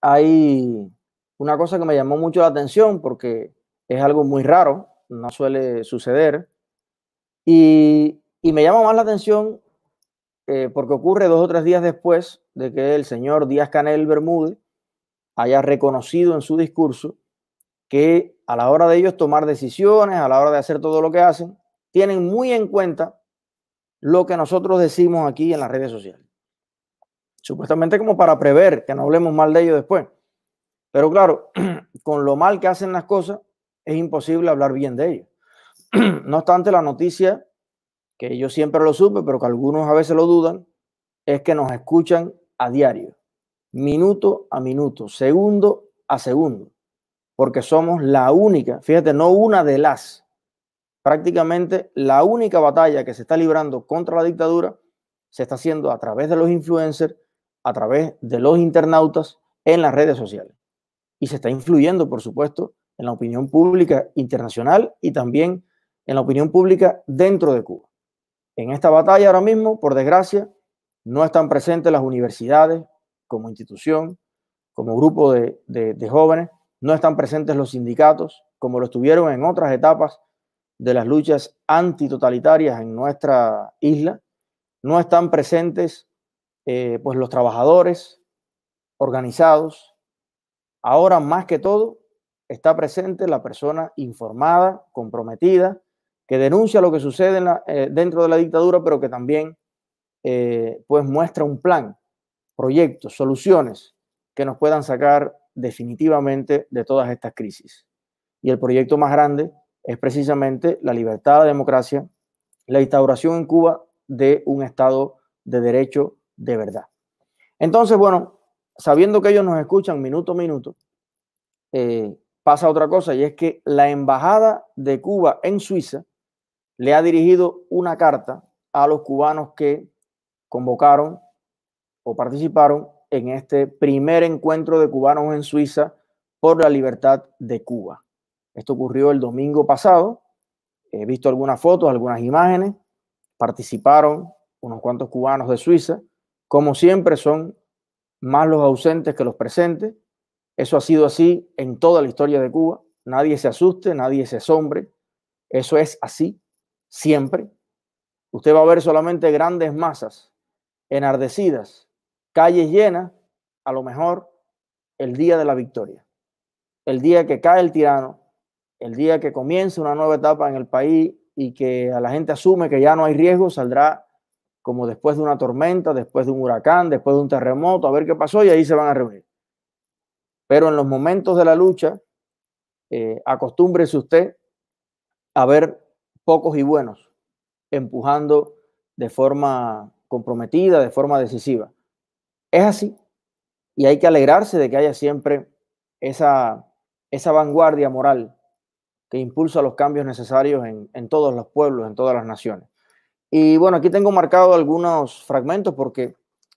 hay una cosa que me llamó mucho la atención porque es algo muy raro, no suele suceder. Y, me llama más la atención eh, porque ocurre dos o tres días después de que el señor Díaz Canel Bermúdez haya reconocido en su discurso que a la hora de ellos tomar decisiones, a la hora de hacer todo lo que hacen, tienen muy en cuenta lo que nosotros decimos aquí en las redes sociales supuestamente como para prever, que no hablemos mal de ellos después. Pero claro, con lo mal que hacen las cosas, es imposible hablar bien de ellos. No obstante, la noticia, que yo siempre lo supe, pero que algunos a veces lo dudan, es que nos escuchan a diario, minuto a minuto, segundo a segundo, porque somos la única, fíjate, no una de las, prácticamente la única batalla que se está librando contra la dictadura se está haciendo a través de los influencers, a través de los internautas en las redes sociales. Y se está influyendo, por supuesto, en la opinión pública internacional y también en la opinión pública dentro de Cuba. En esta batalla ahora mismo, por desgracia, no están presentes las universidades como institución, como grupo de, jóvenes, no están presentes los sindicatos, como lo estuvieron en otras etapas de las luchas antitotalitarias en nuestra isla, no están presentes eh, pues los trabajadores organizados. Ahora más que todo está presente la persona informada, comprometida, que denuncia lo que sucede eh, dentro de la dictadura, pero que también eh, pues muestra un plan, proyectos, soluciones que nos puedan sacar definitivamente de todas estas crisis. Y el proyecto más grande es precisamente la libertad, la democracia, la instauración en Cuba de un Estado de derecho de verdad. Entonces, bueno, sabiendo que ellos nos escuchan minuto a minuto, eh, pasa otra cosa y es que la embajada de Cuba en Suiza le ha dirigido una carta a los cubanos que convocaron o participaron en este primer encuentro de cubanos en Suiza por la libertad de Cuba. Esto ocurrió el domingo pasado. He visto algunas fotos, algunas imágenes. Participaron unos cuantos cubanos de Suiza. Como siempre son más los ausentes que los presentes. Eso ha sido así en toda la historia de Cuba. Nadie se asuste, nadie se asombre. Eso es así, siempre. Usted va a ver solamente grandes masas enardecidas, calles llenas, a lo mejor el día de la victoria, el día que cae el tirano, el día que comienza una nueva etapa en el país y que a la gente asume que ya no hay riesgo, saldrá como después de una tormenta, después de un huracán, después de un terremoto, a ver qué pasó y ahí se van a reunir. Pero en los momentos de la lucha, eh, acostúmbrese usted a ver pocos y buenos empujando de forma comprometida, de forma decisiva. Es así. Y hay que alegrarse de que haya siempre esa, esa vanguardia moral que impulsa los cambios necesarios en todos los pueblos, en todas las naciones. Y bueno, aquí tengo marcado algunos fragmentos porque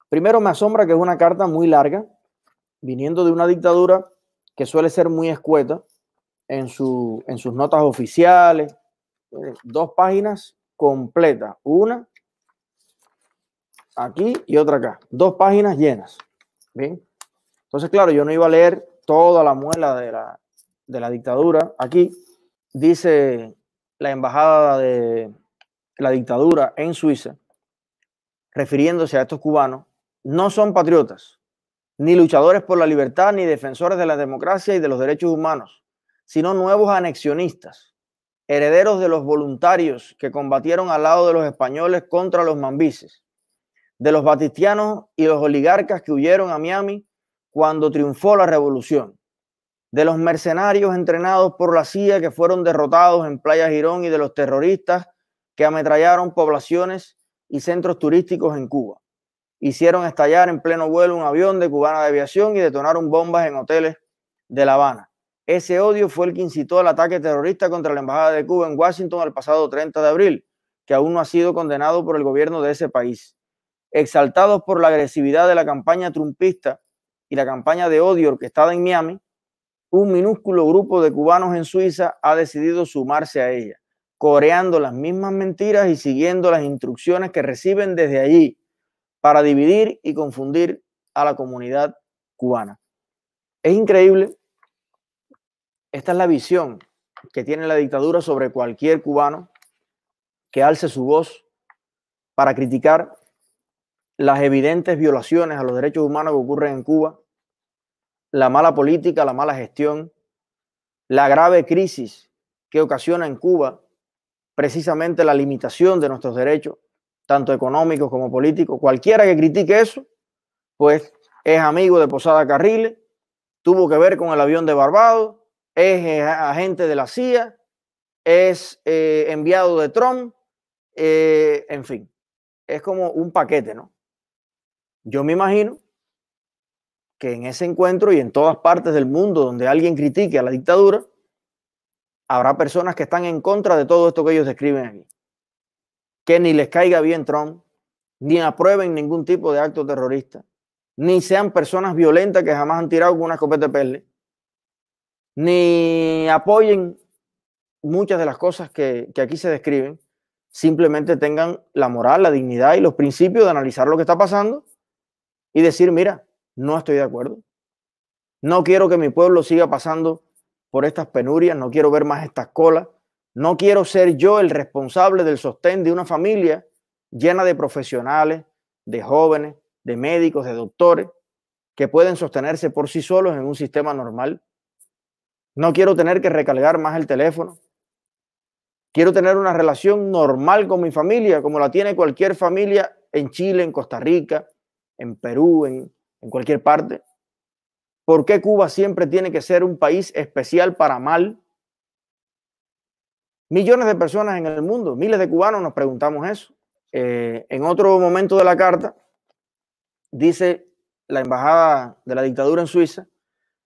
primero me asombra que es una carta muy larga, viniendo de una dictadura que suele ser muy escueta en, sus notas oficiales. Eh, dos páginas completas, una aquí y otra acá, dos páginas llenas. Bien, entonces, claro, yo no iba a leer toda la muela de la dictadura aquí. Dice la embajada de la dictadura en Suiza, refiriéndose a estos cubanos, no son patriotas, ni luchadores por la libertad, ni defensores de la democracia y de los derechos humanos, sino nuevos anexionistas, herederos de los voluntarios que combatieron al lado de los españoles contra los mambises, de los batistianos y los oligarcas que huyeron a Miami cuando triunfó la revolución, de los mercenarios entrenados por la CIA que fueron derrotados en Playa Girón y de los terroristas que ametrallaron poblaciones y centros turísticos en Cuba. Hicieron estallar en pleno vuelo un avión de cubana de aviación y detonaron bombas en hoteles de La Habana. Ese odio fue el que incitó al ataque terrorista contra la Embajada de Cuba en Washington el pasado 30 de abril, que aún no ha sido condenado por el gobierno de ese país. Exaltados por la agresividad de la campaña trumpista y la campaña de odio orquestada en Miami, un minúsculo grupo de cubanos en Suiza ha decidido sumarse a ella coreando las mismas mentiras y siguiendo las instrucciones que reciben desde allí para dividir y confundir a la comunidad cubana. Es increíble. Esta es la visión que tiene la dictadura sobre cualquier cubano que alce su voz para criticar las evidentes violaciones a los derechos humanos que ocurren en Cuba, la mala política, la mala gestión, la grave crisis que ocasiona en Cuba precisamente la limitación de nuestros derechos, tanto económicos como políticos. Cualquiera que critique eso, pues es amigo de Posada Carriles, tuvo que ver con el avión de Barbados, es eh, agente de la CIA, es eh, enviado de Trump, eh, en fin, es como un paquete, ¿no? Yo me imagino que en ese encuentro y en todas partes del mundo donde alguien critique a la dictadura, habrá personas que están en contra de todo esto que ellos describen aquí. Que ni les caiga bien Trump, ni aprueben ningún tipo de acto terrorista, ni sean personas violentas que jamás han tirado con una escopeta de perle, ni apoyen muchas de las cosas que, que aquí se describen, simplemente tengan la moral, la dignidad y los principios de analizar lo que está pasando y decir, mira, no estoy de acuerdo, no quiero que mi pueblo siga pasando por estas penurias, no quiero ver más estas colas, no quiero ser yo el responsable del sostén de una familia llena de profesionales, de jóvenes, de médicos, de doctores, que pueden sostenerse por sí solos en un sistema normal. No quiero tener que recargar más el teléfono. Quiero tener una relación normal con mi familia, como la tiene cualquier familia en Chile, en Costa Rica, en Perú, en, en cualquier parte. ¿Por qué Cuba siempre tiene que ser un país especial para mal? Millones de personas en el mundo, miles de cubanos nos preguntamos eso. Eh, en otro momento de la carta, dice la embajada de la dictadura en Suiza,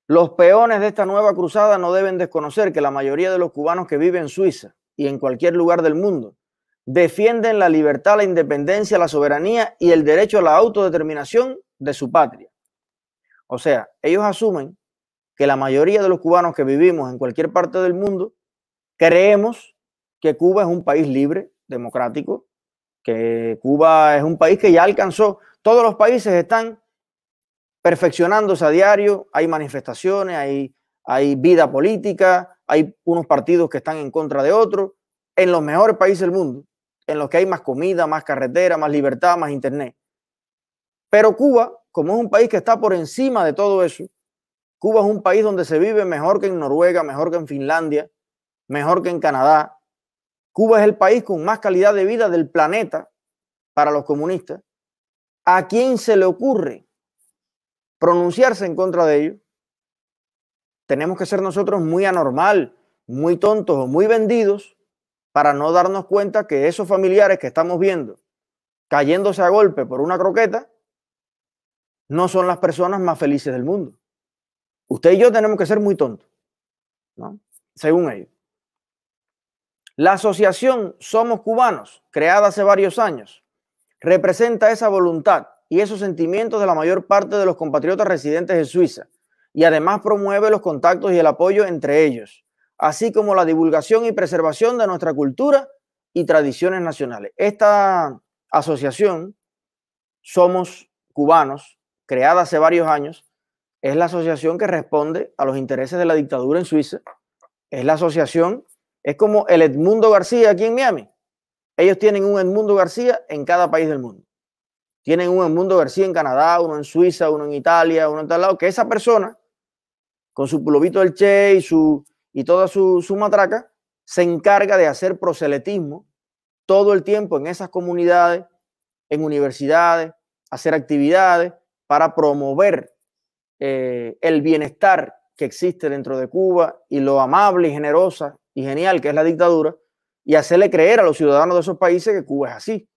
los peones de esta nueva cruzada no deben desconocer que la mayoría de los cubanos que viven en Suiza y en cualquier lugar del mundo defienden la libertad, la independencia, la soberanía y el derecho a la autodeterminación de su patria. O sea, ellos asumen que la mayoría de los cubanos que vivimos en cualquier parte del mundo creemos que Cuba es un país libre, democrático, que Cuba es un país que ya alcanzó, todos los países están perfeccionándose a diario, hay manifestaciones, hay, hay vida política, hay unos partidos que están en contra de otros, en los mejores países del mundo, en los que hay más comida, más carretera, más libertad, más internet. Pero Cuba como es un país que está por encima de todo eso, Cuba es un país donde se vive mejor que en Noruega, mejor que en Finlandia, mejor que en Canadá. Cuba es el país con más calidad de vida del planeta para los comunistas. ¿A quién se le ocurre pronunciarse en contra de ellos? Tenemos que ser nosotros muy anormal, muy tontos o muy vendidos para no darnos cuenta que esos familiares que estamos viendo cayéndose a golpe por una croqueta no son las personas más felices del mundo. Usted y yo tenemos que ser muy tontos, ¿no? según ellos. La asociación Somos Cubanos, creada hace varios años, representa esa voluntad y esos sentimientos de la mayor parte de los compatriotas residentes en Suiza y además promueve los contactos y el apoyo entre ellos, así como la divulgación y preservación de nuestra cultura y tradiciones nacionales. Esta asociación Somos Cubanos creada hace varios años, es la asociación que responde a los intereses de la dictadura en Suiza. Es la asociación, es como el Edmundo García aquí en Miami. Ellos tienen un Edmundo García en cada país del mundo. Tienen un Edmundo García en Canadá, uno en Suiza, uno en Italia, uno en tal lado, que esa persona, con su pulovito del Che y, su, y toda su, su matraca, se encarga de hacer proseletismo todo el tiempo en esas comunidades, en universidades, hacer actividades, para promover eh, el bienestar que existe dentro de Cuba y lo amable y generosa y genial que es la dictadura y hacerle creer a los ciudadanos de esos países que Cuba es así.